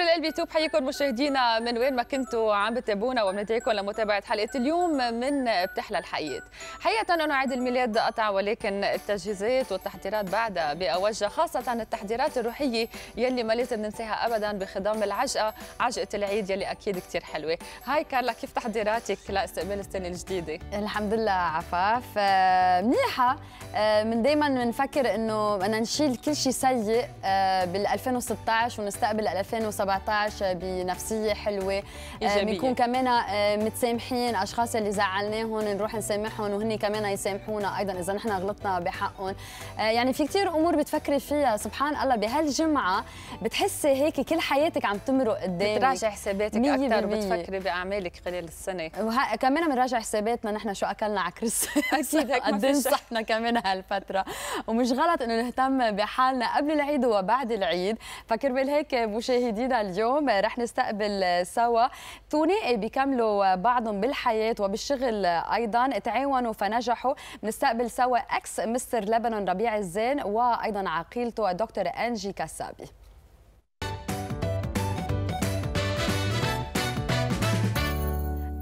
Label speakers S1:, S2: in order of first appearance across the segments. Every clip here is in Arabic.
S1: عبر بي يوتيوب حيكون مشاهدينا من وين ما كنتوا عم بتابعونا وبنتايكم لمتابعه حلقه اليوم من بتحلى الحقيقه حقيقه انه عيد الميلاد قطع ولكن التجهيزات والتحضيرات بعدها باوجه خاصه التحضيرات الروحيه يلي ما لازم ننساها ابدا بخضم العجقه عجقه العيد يلي اكيد كثير حلوه هاي كارلا كيف تحضيراتك
S2: لاستقبال السنه الجديده الحمد لله عفاف آه، منيحه آه، من دائما بنفكر انه بدنا نشيل كل شيء سيء آه، بال 2016 ونستقبل 2017 17 بنفسيه حلوه آه، بنكون كمان آه، متسامحين اشخاص اللي زعلناهم نروح نسامحهم وهن كمان يسامحونا ايضا اذا نحن غلطنا بحقهم آه، يعني في كثير امور بتفكري فيها سبحان الله بهالجمعه بتحسي هيك كل حياتك عم تمرق قدامك بتراجع حساباتك اكثر وبتفكري باعمالك خلال السنه وه... كمان بنراجع حساباتنا نحن شو اكلنا على كريسماس اكيد قد صحتنا كمان هالفتره ومش غلط انه نهتم بحالنا قبل العيد وبعد العيد فكرمال هيك مشاهدينا جديدة اليوم رح نستقبل سوا ثنائي بيكملوا بعضهم بالحياة وبالشغل أيضا تعاونوا فنجحوا نستقبل سوا أكس مستر لبنان ربيع الزين وأيضا عقيلته الدكتور أنجي كسابي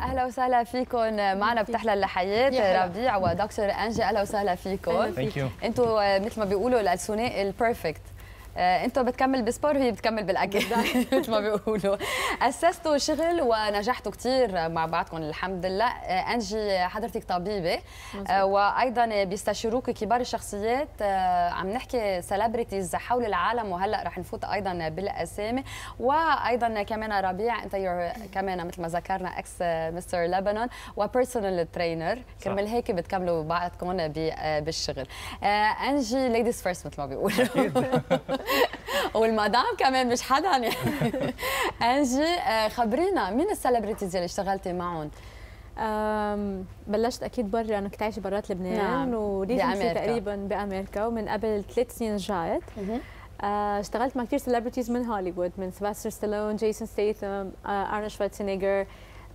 S2: اهلا وسهلا فيكم معنا بتحلى الحياه ربيع ودكتور انجي اهلا وسهلا فيكم ثانك يو انتم مثل ما بيقولوا الثنائي البيرفكت آه، انتوا بتكمل بسبور وهي بتكمل بالاكل مثل ما بيقولوا اسستوا شغل ونجحتوا كثير مع بعضكم الحمد لله آه، انجي حضرتك طبيبه آه، وايضا بيستشيروك كبار الشخصيات عم نحكي سيلبرتيز حول العالم وهلا رح نفوت ايضا بالاسامي وايضا كمان ربيع انت كمان مثل ما ذكرنا اكس مستر لبنان وبيرسونال ترينر كرمال هيك بتكملوا بعضكم بالشغل انجي ليديز فيرست مثل ما بيقولوا والمدام كمان مش حدا يعني انجي آه، خبرينا مين السليبرتيز اللي اشتغلتي معهم؟
S3: بلشت اكيد برا انا كنت عايشه برات لبنان نعم. وريجنسي تقريبا بامريكا ومن قبل ثلاث سنين رجعت آه، اشتغلت مع كثير سليبرتيز من هوليوود من سباستر ستالون جيسون ستيثم ارنولد شوارزنيجر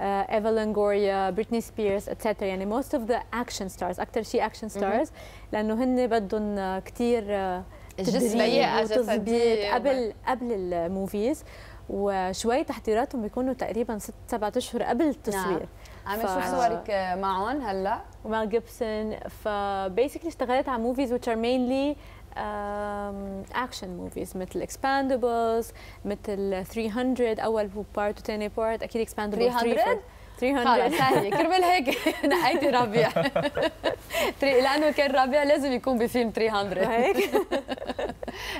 S3: ايفا لانجوريا بريتني سبيرز اتسترا يعني موست اوف ذا اكشن ستارز اكثر شيء اكشن ستارز لانه هن بدهم كثير آه، جست بيقة قبل قبل الموفيز وشوي تحضيراتهم بيكونوا تقريبا ست سبعة اشهر قبل نعم. التصوير عم نشوف ف... صورك معهم هلا ومع جيبسون فبيسكلي اشتغلت على موفيز ويتش ار مينلي اكشن موفيز مثل اكسباندبلز مثل 300 اول بارت وثاني بارت اكيد اكسباندبلز 300 300 سهله كرمال هيك نقيتي ربيع لانه كان ربيع لازم يكون
S2: بفيلم 300 هيك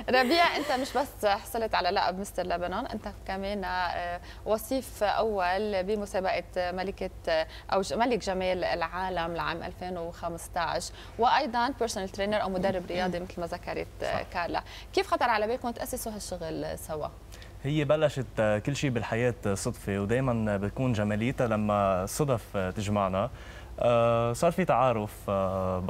S2: ربيع انت مش بس حصلت على لقب مستر
S1: لبنان انت كمان آه، وصيف اول بمسابقه ملكه آه، او ملك جمال العالم لعام 2015 وايضا بيرسونال ترينر او مدرب رياضي مثل ما ذكرت آه، كارلا كيف خطر على بالكم تاسسوا هالشغل سوا
S4: هي بلشت آه، كل شيء بالحياة صدفة ودائما بتكون جماليتها لما صدف آه، تجمعنا آه، صار في تعارف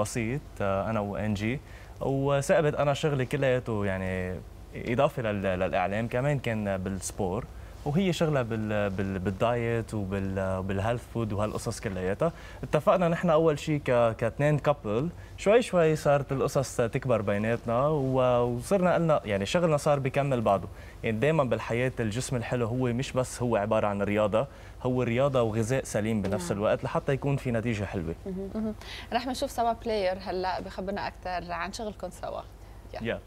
S4: بسيط أنا وأنجي وثقبت أنا شغلي كلياته يعني إضافة للإعلام كمان كان بالسبور وهي شغله بال... بال... بالدايت وبال... وبالهيلث فود وهالقصص كلياتها اتفقنا نحن اول شيء ك... كاثنين كابل شوي شوي صارت القصص تكبر بيناتنا وصرنا قلنا يعني شغلنا صار بيكمل بعضه يعني دائما بالحياه الجسم الحلو هو مش بس هو عباره عن رياضه هو رياضه وغذاء سليم بنفس نعم. الوقت لحتى يكون في نتيجه حلوه
S1: رح نشوف سوا بلاير هلا بخبرنا اكثر
S4: عن شغلكم سوا يا yeah. yeah.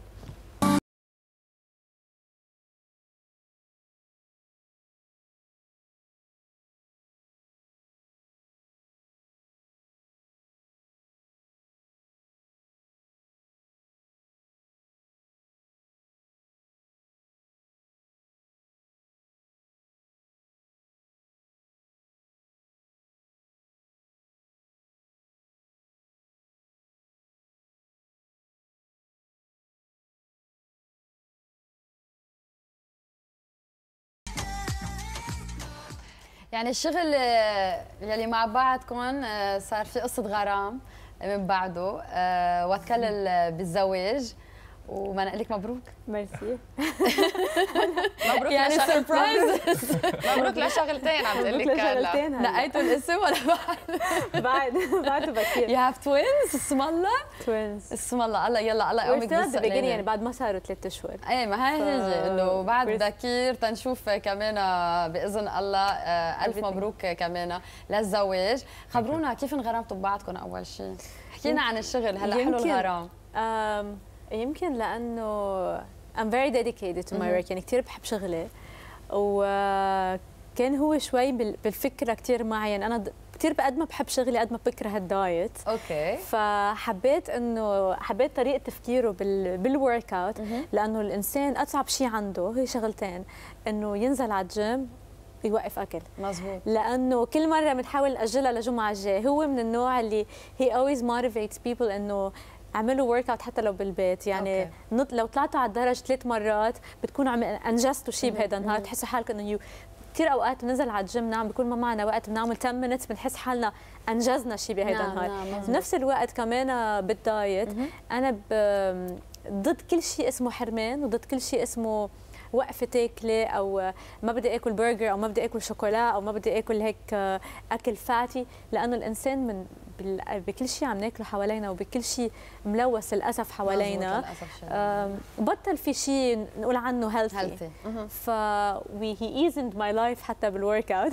S2: يعني الشغل آه، يلي مع بعضكم آه، صار في قصه غرام من بعده آه، وكل بالزواج انا لك مبروك ميرسي مبروك يعني سربرايز مبروك لشغلتين عم تقول لك لشغلتين نقيتوا الاسم
S3: ولا بعد بعد بعده بكير يو هاف توينز اسم الله توينز اسم الله الله يلا الله يقومك بس يعني بعد ما صاروا ثلاث اشهر ايه ما هي هي انه بعد
S2: بكير تنشوف كمان آه، باذن الله آه، الف مبروك كمان آه، للزواج خبرونا كيف انغرمتوا ببعضكم اول شيء حكينا عن
S3: الشغل هلا حلو الغرام يمكن لانه I'm very dedicated to my work يعني كثير بحب شغلي وكان هو شوي بالفكره كثير معي يعني انا كثير قد ما بحب شغلي قد ما بكره الدايت اوكي فحبيت انه حبيت طريقه تفكيره بال بالورك اوت لانه الانسان اصعب شيء عنده هي شغلتين انه ينزل على الجيم يوقف اكل مزبوط لانه كل مره بنحاول ناجلها لجمعه الجاي هو من النوع اللي هي اولويز موتيفيتس بيبل انه اعملوا ورك اوت حتى لو بالبيت يعني نط... لو طلعتوا على الدرج ثلاث مرات بتكونوا عم انجزتوا شيء بهذا النهار بتحسوا حالكم انه كثير اوقات بننزل على الجيم نعم بكون ما معنا وقت بنعمل 10 مينتس بنحس حالنا انجزنا شيء بهذا نعم النهار نعم بنفس الوقت كمان آه، بالدايت انا ضد كل شيء اسمه حرمان وضد كل شيء اسمه وقفه اكله او ما بدي اكل برجر او ما بدي اكل شوكولا او ما بدي اكل هيك آه، اكل فاتي لانه الانسان من بكل شيء عم ناكله حوالينا وبكل شيء ملوث للاسف حوالينا بطل في شيء نقول عنه هيلثي هيلثي ف وي هي ايزند ماي لايف حتى بالورك اوت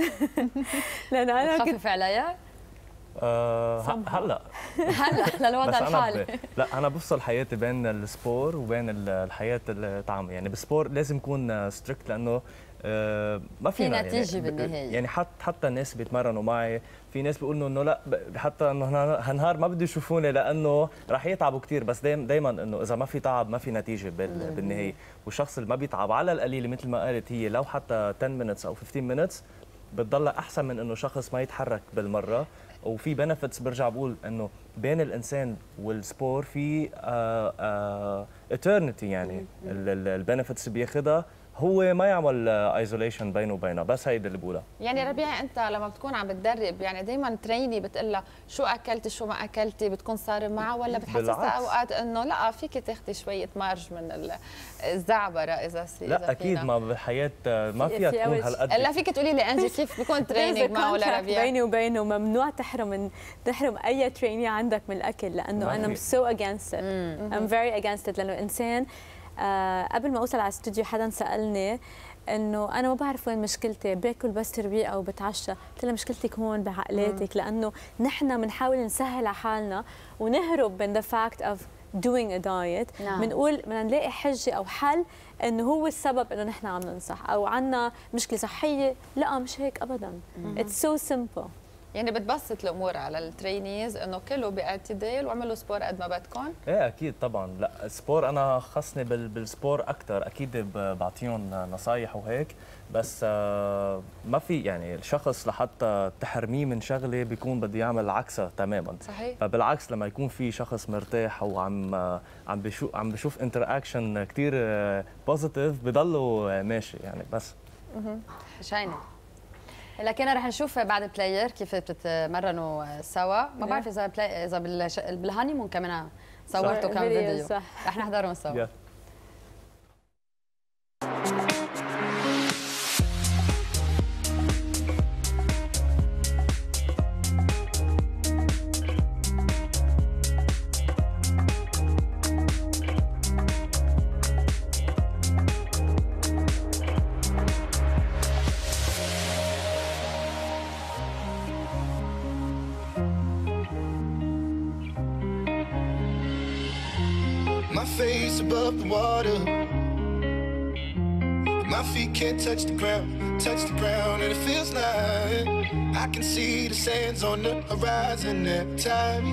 S3: لانه انا بتخفف خفف عليا
S4: آه، هلا
S3: هلا للوضع الحالي
S4: لا انا بفصل حياتي بين السبور وبين الحياه الطعام يعني بالسبور لازم اكون ستريكت لانه آه، ما فينا في يعني نتيجه يعني بالنهايه يعني حتى حتى الناس بيتمرنوا معي في ناس بيقولوا انه لا حتى انه هالنهار ما بده يشوفوني لانه رح يتعبوا كثير بس دايما دايما انه اذا ما في تعب ما في نتيجه بالنهايه والشخص اللي ما بيتعب على القليل مثل ما قالت هي لو حتى 10 minutes او 15 minutes بتضلها احسن من انه شخص ما يتحرك بالمره وفي بنفتس برجع بقول انه بين الانسان والسبور في ايترنتي آه، آه، يعني البنفتس بياخذها هو ما يعمل ايزوليشن بينه وبينها بس هيدي اللي بقولها
S1: يعني ربيعي انت لما بتكون عم بتدرب يعني دائما تريني بتقول لها شو اكلتي شو ما اكلتي بتكون صار معها ولا بتحسسها اوقات انه لا فيك تاخذي شويه مارج من الزعبره اذا سي لا إذا اكيد ما
S4: بالحياه ما فيها تكون هالقد لا
S3: فيك تقولي لي انجي كيف بكون تريني معه لربيع بيني وبينه ممنوع تحرم تحرم اي تريني عندك من الاكل لانه انا سو اجينست ات ام فيري اجينست لانه انسان آه، قبل ما اوصل على الاستوديو حدا سالني انه انا ما بعرف وين مشكلتي باكل بس تربيه او بتعشى قلت لها مشكلتك هون بعقلاتك لانه نحن بنحاول نسهل على حالنا ونهرب من ذا فاكت اوف doing a diet نعم. بنقول بدنا نلاقي حجه او حل انه هو السبب انه نحن عم ننصح او عندنا مشكله صحيه لا مش هيك ابدا اتس سو سمبل يعني
S1: بتبسط الامور على الترينيز انه كله باعتدال واعملوا سبور قد ما بدكم
S4: ايه اكيد طبعا لا سبور انا خصني بالسبور اكثر اكيد بعطيهم نصايح وهيك بس آه، ما في يعني الشخص لحتى تحرميه من شغله بيكون بده يعمل عكسها تماما صحيح فبالعكس لما يكون في شخص مرتاح وعم آه، عم بشوف عم بشوف انتراكشن كثير بوزيتيف بضله آه، ماشي يعني بس
S2: شاينه لكن رح نشوف بعد بلاير كيف بتتمرنوا سوا ما بعرف اذا اذا بالهانيمون كمان صورته كم فيديو رح نحضرهم سوا
S1: hands on the horizon every time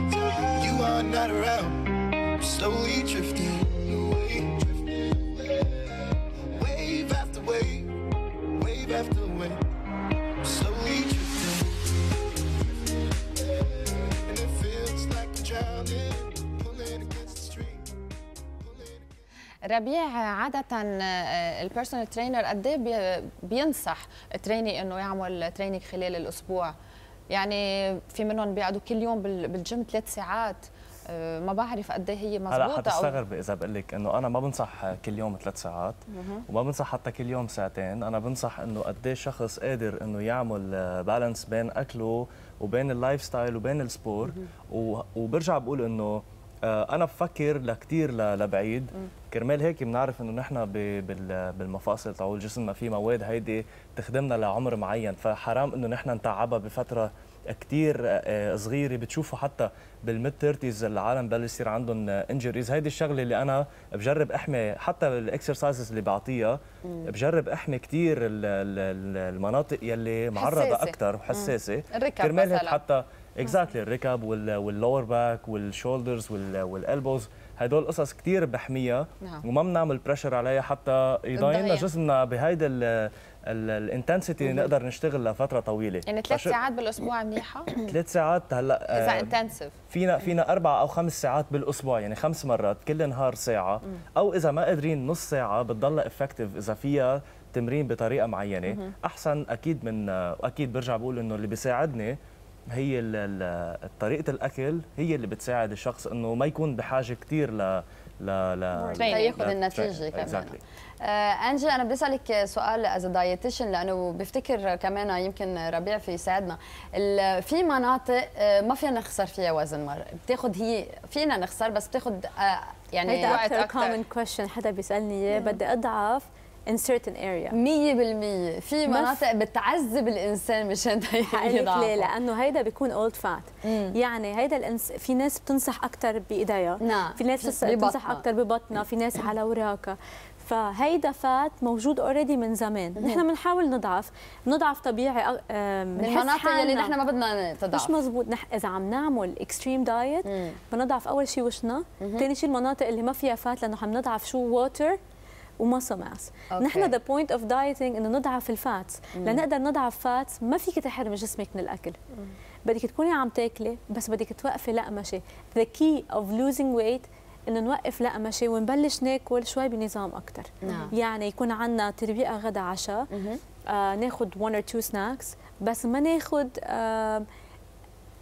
S1: you are not around. I'm slowly
S4: drifting away, wave after wave, wave after wave. I'm slowly drifting, and it feels like I'm drowning.
S1: ربيع عادة البيرسونال ترينر قد ايه بينصح تريني انه يعمل تريننج خلال الاسبوع؟ يعني في منهم بيقعدوا كل يوم بالجيم ثلاث ساعات آه، ما بعرف قد ايه هي مضبوطه هلا حتستغرب
S4: اذا بقول لك انه انا ما بنصح كل يوم ثلاث ساعات وما بنصح حتى كل يوم ساعتين انا بنصح انه قد ايه شخص قادر انه يعمل بالانس آه، بين اكله وبين اللايف ستايل وبين السبور وبرجع بقول انه آه، انا بفكر لكثير لبعيد كرمال هيك بنعرف انه نحن بالمفاصل طول الجسم ما في مواد هيدي تخدمنا لعمر معين فحرام انه نحن نتعبها بفتره كثير آه، آه، صغيره بتشوفوا حتى بالميد 30 العالم بلش يصير عندهم انجريز هيدي الشغله اللي انا بجرب احمي حتى الاكسرسايزز اللي بعطيها بجرب احمي كثير المناطق يلي معرضه اكثر وحساسه كرمال حتى اكزاكتلي exactly الركب واللور باك والشولدرز والالبوز هدول قصص كثير بحميها نعم. وما بنعمل بريشر عليها حتى يضايقنا جسمنا بهيدا الانتنسيتي نقدر نشتغل لفتره طويله يعني ثلاث ساعات
S1: بالاسبوع منيحه
S4: ثلاث ساعات هلا اذا
S1: انتنسيف آه،
S4: فينا فينا اربع او خمس ساعات بالاسبوع يعني خمس مرات كل نهار ساعه او اذا ما قادرين نص ساعه بتضلها افكتيف اذا فيها تمرين بطريقه معينه احسن اكيد من آه، اكيد برجع بقول انه اللي بيساعدني هي طريقه الاكل هي اللي بتساعد الشخص انه ما يكون بحاجه كثير ل لا لا ياخذ النتيجه كمان exactly.
S2: آه، انجل انا بدي اسالك سؤال از دايتيشن لانه بفتكر كمان آه، يمكن ربيع في يساعدنا في مناطق آه، ما فينا نخسر فيها وزن مره بتاخذ هي فينا نخسر بس بتاخذ يعني هيدا اكثر
S3: كومن كويشن حدا بيسالني اياه بدي اضعف in certain area 100% في مناطق بتعذب الانسان مشان هقلك ليه لانه هيدا بيكون اولد فات يعني هيدا الانس... في ناس بتنصح اكثر بايديها نعم. في ناس بتنصح اكثر ببطنها في ناس على وراكها فهيدا فات موجود اوريدي من زمان نحن بنحاول نضعف نضعف طبيعي من المناطق اللي نحن ما بدنا تضعف مش مزبوط نح... اذا عم نعمل اكستريم دايت بنضعف اول شيء وشنا ثاني شيء المناطق اللي ما فيها فات لانه عم نضعف شو ووتر وماسل ماس نحن ذا بوينت اوف دايتنج انه نضعف الفاتس لنقدر نضعف فاتس ما فيك تحرمي جسمك من الاكل مم. بدك تكوني عم تاكلي بس بدك توقفي لقمشه ذا كي اوف لوزينج ويت انه نوقف لقمشه ونبلش ناكل شوي بنظام اكثر نعم. يعني يكون عندنا تربية غدا عشاء آه ناخذ 1 اور 2 سناكس بس ما ناخذ آه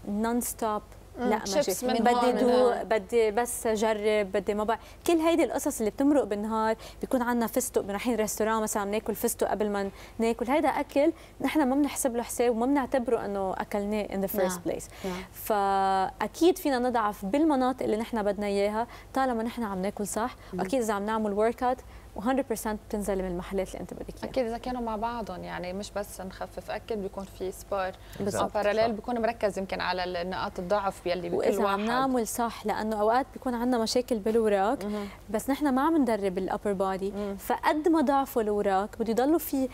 S3: نون ستوب لا آه، شيبس من بدي دو بدي بس اجرب بدي ما بقى كل هيدي القصص اللي بتمرق بالنهار بيكون عندنا فستق رايحين ريستوران مثلا بناكل فستق قبل ما ناكل هيدا اكل نحن ما بنحسب له حساب وما بنعتبره انه اكلناه ان ذا فيرست بليس فاكيد فينا نضعف بالمناطق اللي نحن بدنا اياها طالما نحن عم ناكل صح واكيد اذا عم نعمل ورك اوت و100% بتنزلي من المحلات اللي انت بدك اياها اكيد
S1: اذا كانوا مع بعضهم يعني مش بس نخفف اكيد بيكون في سبار بس باراليل بيكون مركز
S3: يمكن على نقاط الضعف يلي بكل واحد واذا عم نعمل صح لانه اوقات بيكون عندنا مشاكل بالوراك بس نحن ما عم ندرب الابر بادي فقد ما ضعفوا الوراك بده يضلوا في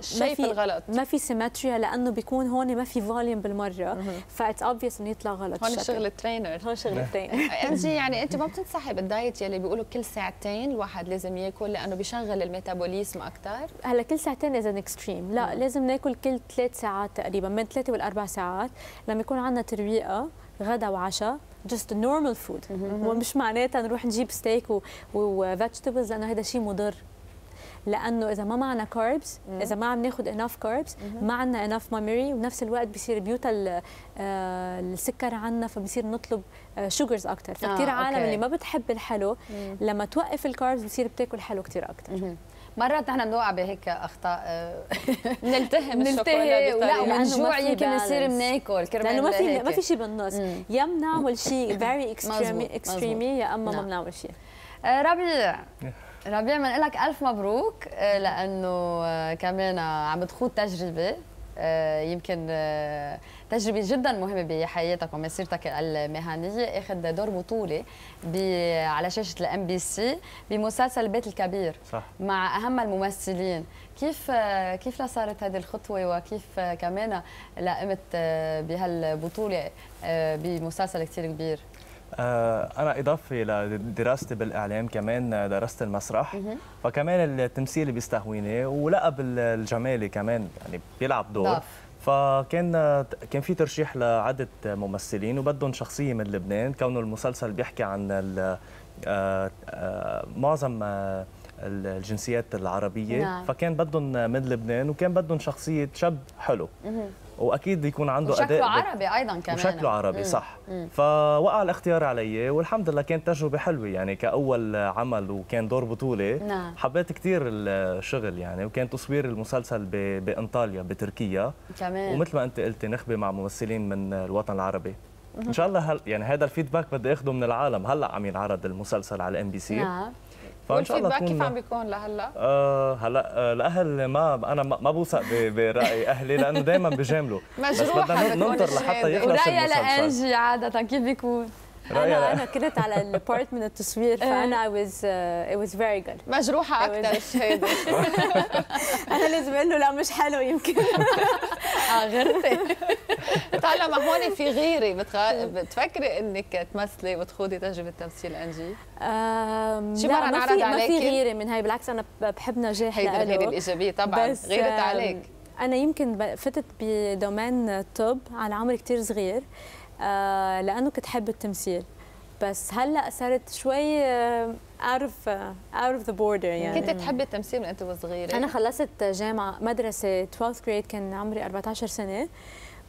S3: شايف الغلط ما في سيمتريا لانه بيكون هون ما في فوليوم بالمره فاتس اوبفيس انه يطلع غلط هون شغل الترينر هون شغل الترينر آه، انجي يعني انت ما بتنصحي بالدايت يلي بيقولوا كل ساعتين الواحد لازم ياكل لانه بيشغل الميتابوليزم اكثر هلا كل ساعتين از اكستريم لا لازم ناكل كل ثلاث ساعات تقريبا من ثلاثه والاربع ساعات لما يكون عندنا ترويقه غدا وعشاء جست نورمال فود ومش معناتها نروح نجيب ستيك وفيجيتابلز لانه هذا شيء مضر لانه اذا ما معنا كاربس اذا ما عم ناخذ انف كاربس ما عندنا انف ميموري وبنفس الوقت بصير بيوت آه، السكر عندنا فبصير نطلب شوجرز آه، اكثر فكثير آه، عالم أوكي. اللي ما بتحب الحلو لما توقف الكاربس بصير بتاكل حلو كثير اكثر مرات نحن بنوقع بهيك اخطاء نلتهم نلتهم لا ومنجوع يمكن نصير بناكل كرمال لانه ما في ما في شيء بالنص يا بنعمل شيء فيري اكستريمي يا اما ما نعم. بنعمل شيء آه، ربيع ربيع بنقول لك الف مبروك آه، لانه
S2: آه، كمان عم تخوض تجربه آه، يمكن تجربة جدا مهمة بحياتك ومسيرتك المهنية اخذ دور بطولة على شاشة الام بي سي بمسلسل بيت الكبير صح. مع اهم الممثلين كيف كيف صارت هذه الخطوة وكيف كمان لقمت بهالبطولة بمسلسل كثير كبير
S4: آه، أنا إضافة لدراستي بالإعلام كمان آه، درست المسرح فكمان التمثيل بيستهويني ولقب الجمالي كمان يعني بيلعب دور فكان آه، كان في ترشيح لعدة ممثلين وبدهم شخصية من لبنان كونه المسلسل بيحكي عن معظم الجنسيات العربية نعم. فكان بدهم من لبنان وكان بدهم شخصية شاب حلو واكيد يكون عنده اداء وشكله عربي
S2: ايضا كمان وشكله عربي مم. صح مم.
S4: فوقع الاختيار علي والحمد لله كانت تجربه حلوه يعني كاول عمل وكان دور بطوله نعم. حبيت كثير الشغل يعني وكان تصوير المسلسل ب... بانطاليا بتركيا كمان ومثل ما انت قلتي نخبه مع ممثلين من الوطن العربي ان شاء الله هل يعني هذا الفيدباك بدي اخذه من العالم هلا عم ينعرض المسلسل على الام بي سي نعم فان شاء الله كيف عم
S1: بيكون لهلا؟
S4: آه هلا الاهل آه، ما انا ما بوثق براي اهلي لانه دائما بجاملوا
S2: بيجاملوا بس بدنا ننطر لحتى يخلص ورايا لانجي
S3: عاده كيف بيكون؟ انا انا كنت على البارت من التصوير إيه. فانا اي واز اي واز فيري جود مجروحه اكثر الشهاده انا لازم اقول له لا مش حلو يمكن اه غرفه طالما
S1: هون في غيره بتفكري انك تمثلي وتخوضي تجربه تمثيل انجي؟
S3: شو مرة انعرض عليك؟ ما في غيره من هاي بالعكس انا بحب نجاح هيدي الغيره الايجابيه طبعا غيرت عليك انا يمكن فتت بدومين الطب على عمر كثير صغير آه، لانه كنت حب التمثيل بس هلا صرت شوي اوت اوت اوف ذا بوردر يعني كنت تحبي التمثيل من انت وصغيره انا خلصت جامعه مدرسه 12 grade كان عمري 14 سنه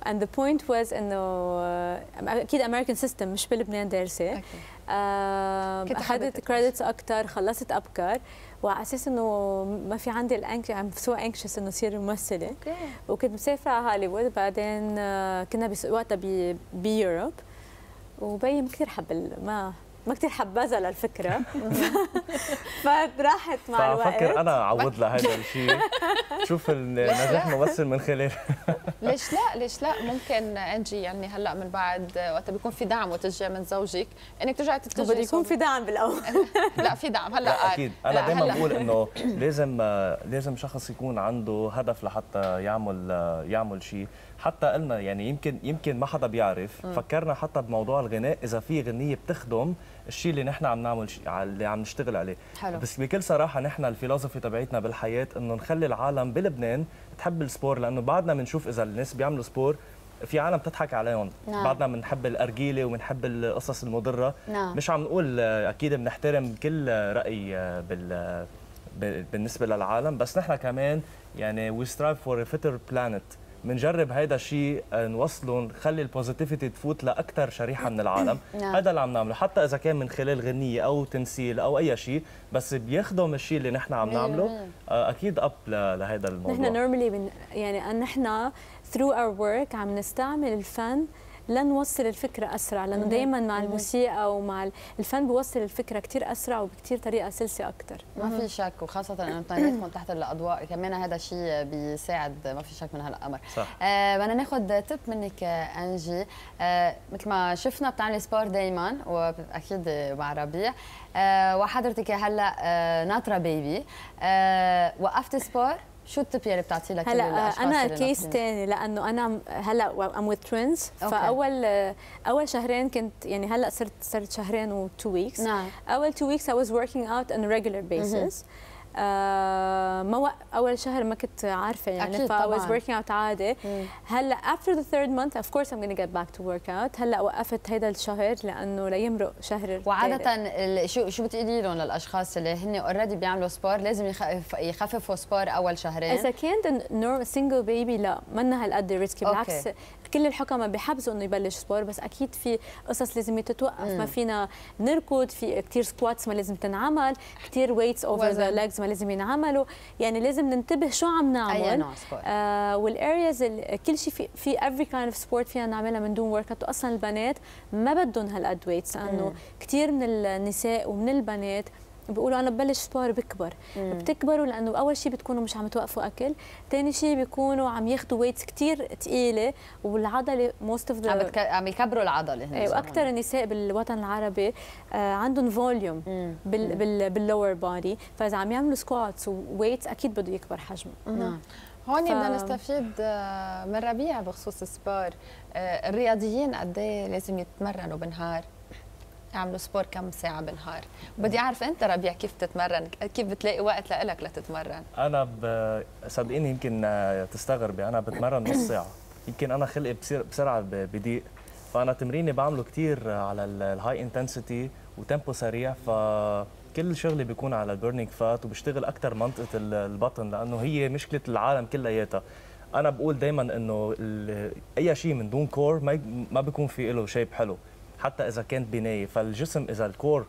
S3: and the point was انه آه، اكيد امريكان سيستم مش بلبنان دارسه okay. آه، اخذت كريدتس اكثر خلصت ابكر وعلى اساس انه ما في عندي الانك ام سو انكشس انه صير ممثله okay. وكنت مسافره على هوليوود بعدين آه، كنا وقتها بيوروب وبيي كثير حب ما ما كثير حبذا للفكره فراحت مع الوقت بفكر
S4: انا اعوض لها هذا الشيء شوف النجاح ممثل من خلال
S1: ليش لا ليش لا ممكن انجي يعني هلا من بعد وقت بيكون في دعم وتشجيع من زوجك انك ترجعي تتجهزي يكون في دعم بالاول لا في دعم هلا لا اكيد آه، انا دائما بقول انه
S4: لازم لازم شخص يكون عنده هدف لحتى يعمل يعمل شيء حتى قلنا يعني يمكن يمكن ما حدا بيعرف فكرنا حتى بموضوع الغناء اذا في غنيه بتخدم الشيء اللي نحن عم نعمل شيء اللي عم نشتغل عليه حلو. بس بكل صراحه نحن الفلسفه تبعتنا بالحياه انه نخلي العالم بلبنان تحب السبور لانه بعدنا بنشوف اذا الناس بيعملوا سبور في عالم تضحك عليهم نعم. بعدنا بنحب الارجيله وبنحب القصص المضره نعم. مش عم نقول آه، اكيد بنحترم كل راي آه، بال بالنسبه للعالم بس نحن كمان يعني وي سترايف فور ا better بلانيت بنجرب هيدا الشيء آه، نوصله نخلي البوزيتيفيتي تفوت لاكثر شريحه من العالم نعم. هذا اللي عم نعمله حتى اذا كان من خلال غنيه او تمثيل او اي شيء بس بيخدم الشيء اللي نحن عم نعمله أيوة. آه، اكيد اب لهذا الموضوع نحن
S3: نورمالي يعني نحن ثرو اور ورك عم نستعمل الفن لنوصل الفكره اسرع لانه دائما مع الموسيقى ومع الفن بوصل الفكره كثير اسرع وبكثير طريقه سلسه اكثر ما في شك وخاصه انه يكون تحت الاضواء كمان
S2: هذا الشيء بيساعد ما في شك من هالامر صح آه بدنا ناخذ تب منك انجي آه مثل ما شفنا بتعملي سبور دائما واكيد مع ربيع آه وحضرتك هلا آه ناطره بيبي آه وقفتي سبور شو التب يلي بتعطيه لك هلا آه، انا كيس ثاني
S3: لانه انا هلا ام وذ تريندز فاول آه، اول شهرين كنت يعني هلا صرت صرت شهرين و2 ويكس نعم. اول 2 ويكس اي واز وركينج اوت اون ريجولار بيسز آه، ما اول شهر ما كنت عارفه يعني أكيد ف I وركينج اوت عادي هلا after the third month of course I'm جيت get back to اوت هلا وقفت هيدا الشهر لانه ليمرق شهر وعاده شو
S2: شو بتقولي لهم للاشخاص اللي هن اوريدي بيعملوا سبور لازم يخف... يخففوا سبور اول شهرين اذا
S3: كانت نور سنجل بيبي لا منها هالقد ريسكي بالعكس كل الحكماء بحبسوا انه يبلش سبور بس اكيد في قصص لازم تتوقف ما فينا نركض في كثير سكواتس ما لازم تنعمل كثير ويتس اوفر ذا ليجز ما لازم ينعملوا يعني لازم ننتبه شو عم نعمل اي نوع سبورت آه والارياز كل شيء في في افري كايند اوف سبورت فينا نعملها من دون ورك اوت واصلا البنات ما بدهم هالقد ويتس لانه كثير من النساء ومن البنات بيقولوا انا ببلش سبور بكبر مم. بتكبروا لانه اول شيء بتكونوا مش عم توقفوا اكل ثاني شيء بيكونوا عم ياخذوا ويتس كثير ثقيله والعضله موست اوف ذا عم, عم يكبروا العضله هنا ايوه واكثر النساء بالوطن العربي آه عندهم فوليوم بال بال باللور بودي فاذا عم يعملوا سكواتس وويتس اكيد بده يكبر حجمه نعم
S1: هون ف... بدنا نستفيد آه، من ربيع بخصوص السبار آه، الرياضيين قد إيه لازم يتمرنوا بالنهار اعملوا سبور كم ساعه بالنهار بدي اعرف انت ربيع كيف تتمرن كيف بتلاقي وقت لإلك لتتمرن
S4: انا صدقيني يمكن آه، تستغربي انا بتمرن نص ساعه يمكن انا خلقي بسرعه بضيق فانا تمريني بعمله كثير على الهاي انتنسيتي وتيمبو سريع ف كل شغلي بيكون على البيرنينج فات وبشتغل اكثر منطقه البطن لانه هي مشكله العالم كلياتها انا بقول دائما انه اي شيء من دون كور ما ما بيكون في له شيب حلو حتى اذا كانت بنايه فالجسم اذا الكور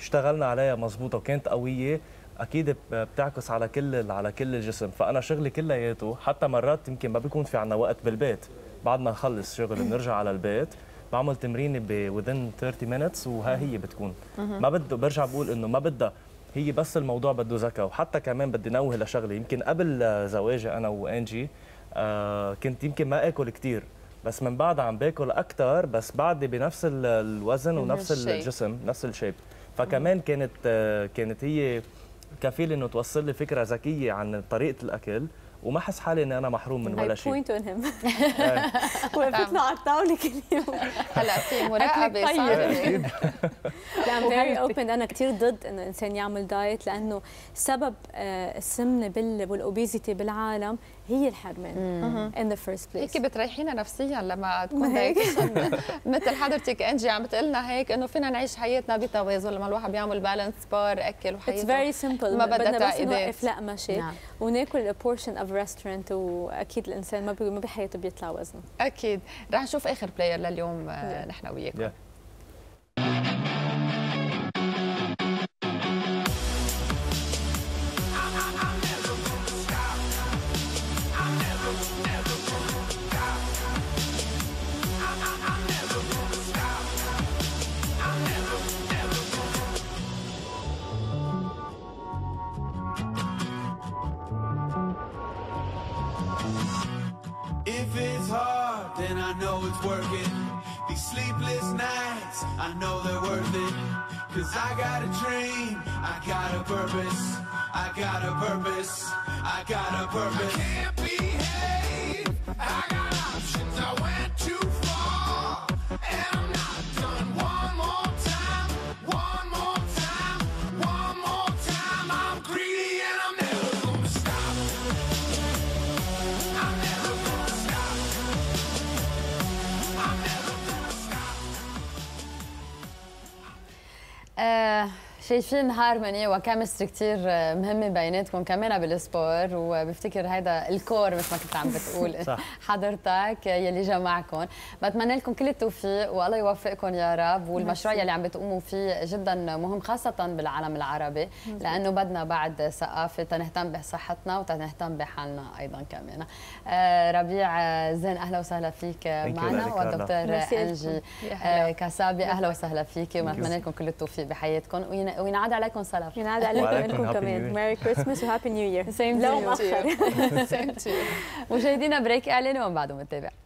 S4: اشتغلنا عليها مضبوطه وكانت قويه اكيد بتعكس على كل على كل الجسم فانا شغلي كلياته حتى مرات يمكن ما بيكون في عندنا وقت بالبيت بعد ما نخلص شغل بنرجع على البيت بعمل تمرين ب within 30 minutes وها هي بتكون ما بده برجع بقول انه ما بدها هي بس الموضوع بده ذكاء وحتى كمان بدي نوه لشغله يمكن قبل زواجي انا وانجي آه كنت يمكن ما اكل كثير بس من بعد عم باكل اكثر بس بعدي بنفس الوزن ونفس الجسم نفس الشيب فكمان كانت كانت هي كفيل انه توصل لي فكره ذكيه عن طريقه الاكل وما حس حالي اني انا محروم من ولا شيء بوينت
S3: اون هيم وقفتنا على الطاوله كل يوم هلا في مراقبه طيب. صارت لا ام فيري اوبن انا كثير ضد انه الانسان يعمل دايت لانه سبب آه، السمنه بالاوبيزيتي بالعالم هي الحرمان ان ذا فيرست بليس هيك بتريحينا نفسيا لما تكون
S1: هيك مثل حضرتك انجي عم بتقلنا هيك انه فينا نعيش حياتنا بتوازن لما الواحد بيعمل بالانس بار اكل وحياته اتس فيري سمبل ما بدها تعقيدات لا ماشي نعم.
S3: وناكل بورشن اوف ريستورانت واكيد الانسان ما بحياته بيطلع وزنه اكيد رح نشوف اخر بلاير لليوم آه، نحن وياكم
S4: yeah.
S2: I can't behave. I got options. I went too far, and I'm not done. One more
S4: time, one more time, one more time. I'm greedy, and I'm never gonna stop. I'm never gonna stop.
S2: I'm never gonna stop. Uh, شايفين هارموني وكيمستري كثير آه، مهمه بيناتكم كمان بالسبور وبفتكر هيدا الكور مثل ما كنت عم بتقول حضرتك يلي جمعكم بتمنى لكم كل التوفيق والله يوفقكم يا رب والمشروع يلي عم بتقوموا فيه جدا مهم خاصه بالعالم العربي لانه بدنا بعد ثقافه تنهتم بصحتنا وتنهتم بحالنا ايضا كمان آه، ربيع زين اهلا وسهلا فيك معنا والدكتور انجي آه، كسابي اهلا وسهلا فيك بتمنى لكم كل التوفيق بحياتكم وينعاد عليكم صلاه ينعاد عليكم كمان ميري كريسماس وهابي نيو يير سيم تو مؤخر سيم تو مشاهدينا بريك اعلان ومن بعده بنتابع